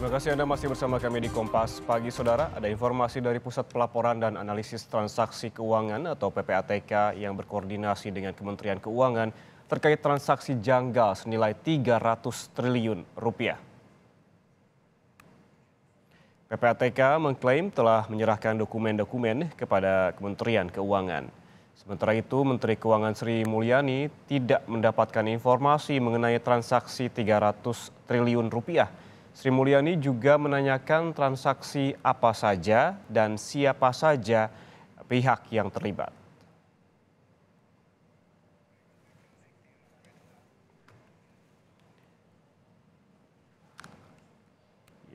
Terima kasih Anda masih bersama kami di Kompas Pagi Saudara. Ada informasi dari Pusat Pelaporan dan Analisis Transaksi Keuangan atau PPATK yang berkoordinasi dengan Kementerian Keuangan terkait transaksi janggal senilai 300 triliun rupiah. PPATK mengklaim telah menyerahkan dokumen-dokumen kepada Kementerian Keuangan. Sementara itu, Menteri Keuangan Sri Mulyani tidak mendapatkan informasi mengenai transaksi 300 triliun rupiah Sri Mulyani juga menanyakan transaksi apa saja dan siapa saja pihak yang terlibat.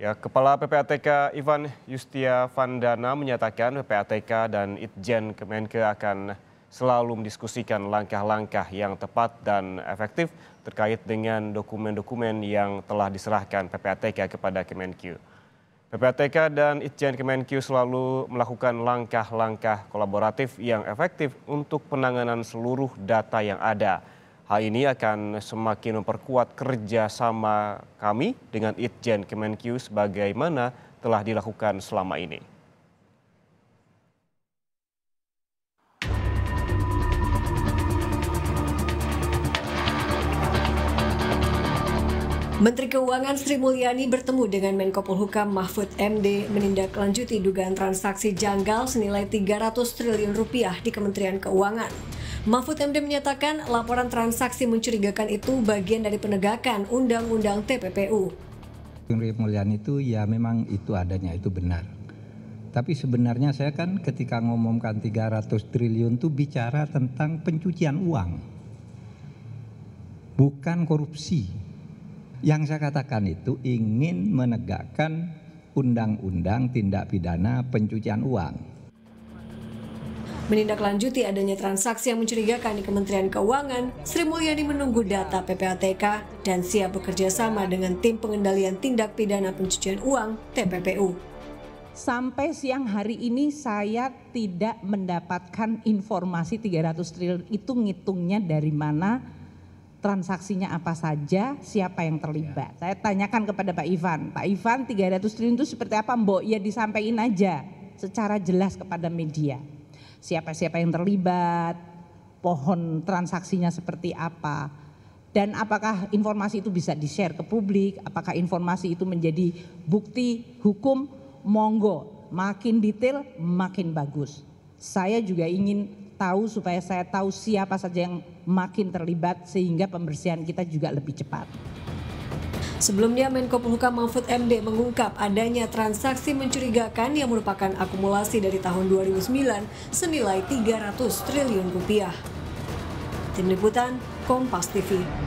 Ya, Kepala PPATK Ivan Yustia Vandana menyatakan PPATK dan Itjen Kemenke akan selalu mendiskusikan langkah-langkah yang tepat dan efektif terkait dengan dokumen-dokumen yang telah diserahkan PPATK kepada Kemenkyu. PPATK dan Itjen Kemenkyu selalu melakukan langkah-langkah kolaboratif yang efektif untuk penanganan seluruh data yang ada. Hal ini akan semakin memperkuat kerjasama kami dengan Itjen Kemenkyu sebagaimana telah dilakukan selama ini. Menteri Keuangan Sri Mulyani bertemu dengan Menko Polhukam Mahfud MD menindaklanjuti dugaan transaksi janggal senilai 300 triliun rupiah di Kementerian Keuangan. Mahfud MD menyatakan laporan transaksi mencurigakan itu bagian dari penegakan Undang-Undang TPPU. Sri Mulyani itu ya memang itu adanya, itu benar. Tapi sebenarnya saya kan ketika ngomongkan 300 triliun itu bicara tentang pencucian uang. Bukan korupsi yang saya katakan itu ingin menegakkan undang-undang tindak pidana pencucian uang. Menindaklanjuti adanya transaksi yang mencurigakan di Kementerian Keuangan, Sri Mulyani menunggu data PPATK dan siap bekerja sama dengan Tim Pengendalian Tindak Pidana Pencucian Uang TPPU. Sampai siang hari ini saya tidak mendapatkan informasi 300 triliun itu ngitungnya dari mana, transaksinya apa saja, siapa yang terlibat. Ya. Saya tanyakan kepada Pak Ivan, Pak Ivan 300 triliun itu seperti apa Mbok? Ya disampaikan aja secara jelas kepada media. Siapa-siapa yang terlibat, pohon transaksinya seperti apa. Dan apakah informasi itu bisa di-share ke publik, apakah informasi itu menjadi bukti hukum, monggo. Makin detail, makin bagus. Saya juga ingin tahu supaya saya tahu siapa saja yang makin terlibat sehingga pembersihan kita juga lebih cepat. Sebelumnya Menko Polhukam Mahfud MD mengungkap adanya transaksi mencurigakan yang merupakan akumulasi dari tahun 2009 senilai 300 triliun rupiah. Tim Liputan, Kompas TV.